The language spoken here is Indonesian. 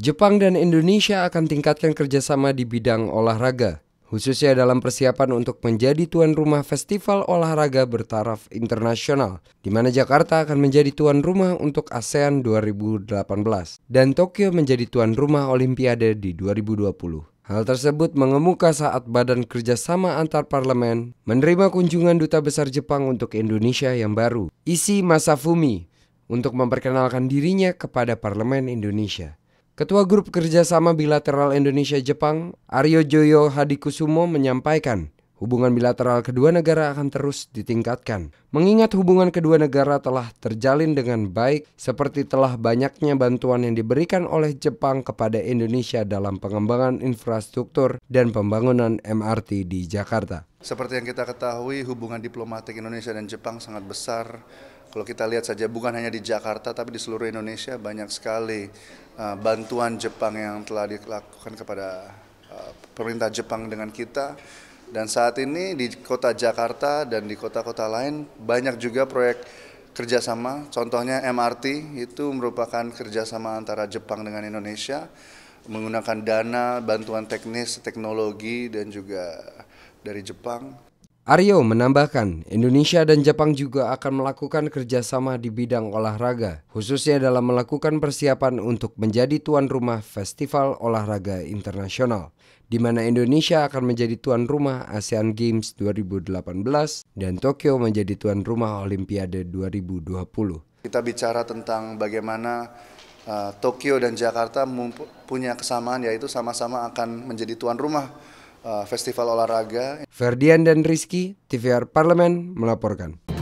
Jepang dan Indonesia akan tingkatkan kerjasama di bidang olahraga, khususnya dalam persiapan untuk menjadi tuan rumah festival olahraga bertaraf internasional, di mana Jakarta akan menjadi tuan rumah untuk ASEAN 2018 dan Tokyo menjadi tuan rumah Olimpiade di 2020. Hal tersebut mengemuka saat Badan Kerjasama Antar Parlemen menerima kunjungan Duta Besar Jepang untuk Indonesia yang baru, Isi Masafumi, untuk memperkenalkan dirinya kepada Parlemen Indonesia. Ketua Grup Kerjasama Bilateral Indonesia-Jepang, Aryo Joyo Hadikusumo menyampaikan, Hubungan bilateral kedua negara akan terus ditingkatkan, mengingat hubungan kedua negara telah terjalin dengan baik, seperti telah banyaknya bantuan yang diberikan oleh Jepang kepada Indonesia dalam pengembangan infrastruktur dan pembangunan MRT di Jakarta. Seperti yang kita ketahui, hubungan diplomatik Indonesia dan Jepang sangat besar. Kalau kita lihat saja, bukan hanya di Jakarta, tapi di seluruh Indonesia banyak sekali uh, bantuan Jepang yang telah dilakukan kepada uh, pemerintah Jepang dengan kita. Dan saat ini di kota Jakarta dan di kota-kota lain banyak juga proyek kerjasama. Contohnya MRT itu merupakan kerjasama antara Jepang dengan Indonesia menggunakan dana, bantuan teknis, teknologi dan juga dari Jepang. Aryo menambahkan, Indonesia dan Jepang juga akan melakukan kerjasama di bidang olahraga, khususnya dalam melakukan persiapan untuk menjadi tuan rumah Festival Olahraga Internasional, di mana Indonesia akan menjadi tuan rumah ASEAN Games 2018 dan Tokyo menjadi tuan rumah Olimpiade 2020. Kita bicara tentang bagaimana uh, Tokyo dan Jakarta punya kesamaan yaitu sama-sama akan menjadi tuan rumah Eh, festival olahraga. Ferdian dan Rizky, TVR Parlemen melaporkan.